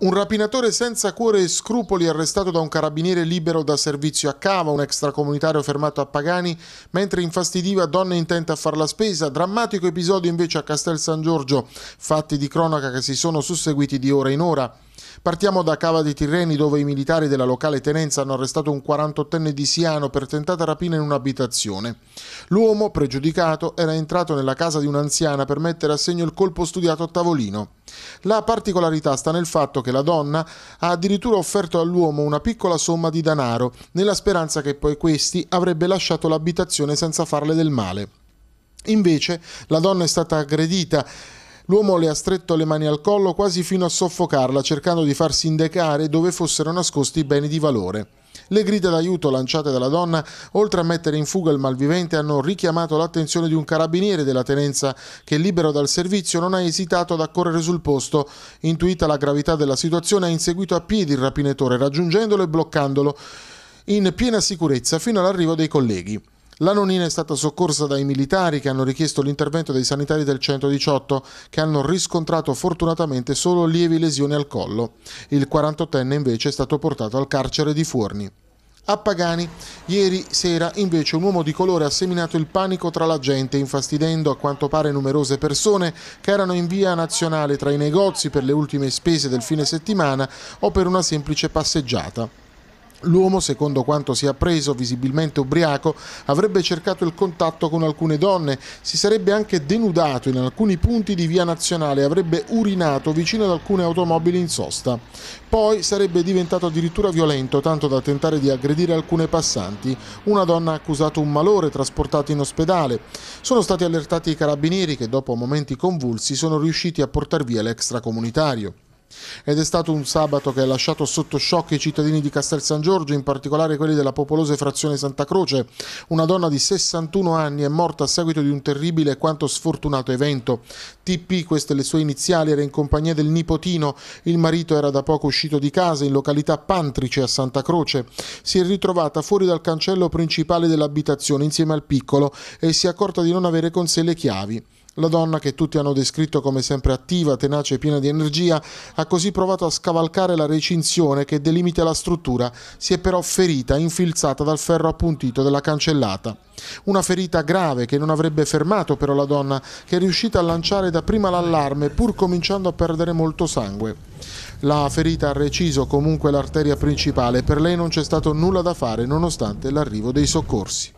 Un rapinatore senza cuore e scrupoli arrestato da un carabiniere libero da servizio a cava, un extracomunitario fermato a Pagani mentre infastidiva donne intente a far la spesa, drammatico episodio invece a Castel San Giorgio, fatti di cronaca che si sono susseguiti di ora in ora. Partiamo da Cava dei Tirreni dove i militari della locale tenenza hanno arrestato un 48enne di Siano per tentata rapina in un'abitazione. L'uomo, pregiudicato, era entrato nella casa di un'anziana per mettere a segno il colpo studiato a tavolino. La particolarità sta nel fatto che la donna ha addirittura offerto all'uomo una piccola somma di denaro, nella speranza che poi questi avrebbe lasciato l'abitazione senza farle del male. Invece la donna è stata aggredita L'uomo le ha stretto le mani al collo quasi fino a soffocarla, cercando di farsi sindacare dove fossero nascosti i beni di valore. Le grida d'aiuto lanciate dalla donna, oltre a mettere in fuga il malvivente, hanno richiamato l'attenzione di un carabiniere della tenenza che, libero dal servizio, non ha esitato ad accorrere sul posto. Intuita la gravità della situazione, ha inseguito a piedi il rapinatore, raggiungendolo e bloccandolo in piena sicurezza fino all'arrivo dei colleghi. La nonnina è stata soccorsa dai militari che hanno richiesto l'intervento dei sanitari del 118 che hanno riscontrato fortunatamente solo lievi lesioni al collo. Il 48enne invece è stato portato al carcere di Forni. A Pagani, ieri sera invece un uomo di colore ha seminato il panico tra la gente, infastidendo a quanto pare numerose persone che erano in via nazionale tra i negozi per le ultime spese del fine settimana o per una semplice passeggiata. L'uomo, secondo quanto si è appreso, visibilmente ubriaco, avrebbe cercato il contatto con alcune donne, si sarebbe anche denudato in alcuni punti di via nazionale e avrebbe urinato vicino ad alcune automobili in sosta. Poi sarebbe diventato addirittura violento, tanto da tentare di aggredire alcune passanti. Una donna ha accusato un malore, trasportata in ospedale. Sono stati allertati i carabinieri che, dopo momenti convulsi, sono riusciti a portar via l'extracomunitario. Ed è stato un sabato che ha lasciato sotto shock i cittadini di Castel San Giorgio, in particolare quelli della popolosa frazione Santa Croce. Una donna di 61 anni è morta a seguito di un terribile e quanto sfortunato evento. TP, queste le sue iniziali, era in compagnia del nipotino. Il marito era da poco uscito di casa in località Pantrice a Santa Croce. Si è ritrovata fuori dal cancello principale dell'abitazione insieme al piccolo e si è accorta di non avere con sé le chiavi. La donna, che tutti hanno descritto come sempre attiva, tenace e piena di energia, ha così provato a scavalcare la recinzione che delimita la struttura, si è però ferita, infilzata dal ferro appuntito della cancellata. Una ferita grave che non avrebbe fermato però la donna, che è riuscita a lanciare dapprima l'allarme pur cominciando a perdere molto sangue. La ferita ha reciso comunque l'arteria principale, per lei non c'è stato nulla da fare nonostante l'arrivo dei soccorsi.